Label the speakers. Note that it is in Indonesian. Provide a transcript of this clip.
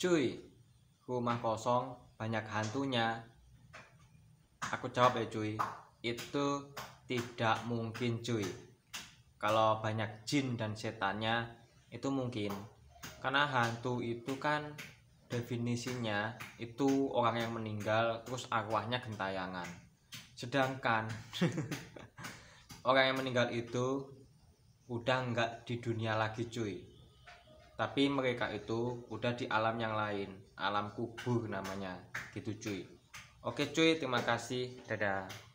Speaker 1: Cuy, rumah kosong banyak hantunya. Aku jawab ya cuy, itu tidak mungkin cuy. Kalau banyak jin dan setannya itu mungkin. Karena hantu itu kan definisinya itu orang yang meninggal terus arwahnya gentayangan. Sedangkan orang yang meninggal itu udah nggak di dunia lagi cuy tapi mereka itu udah di alam yang lain alam kubur namanya gitu cuy oke cuy terima kasih dadah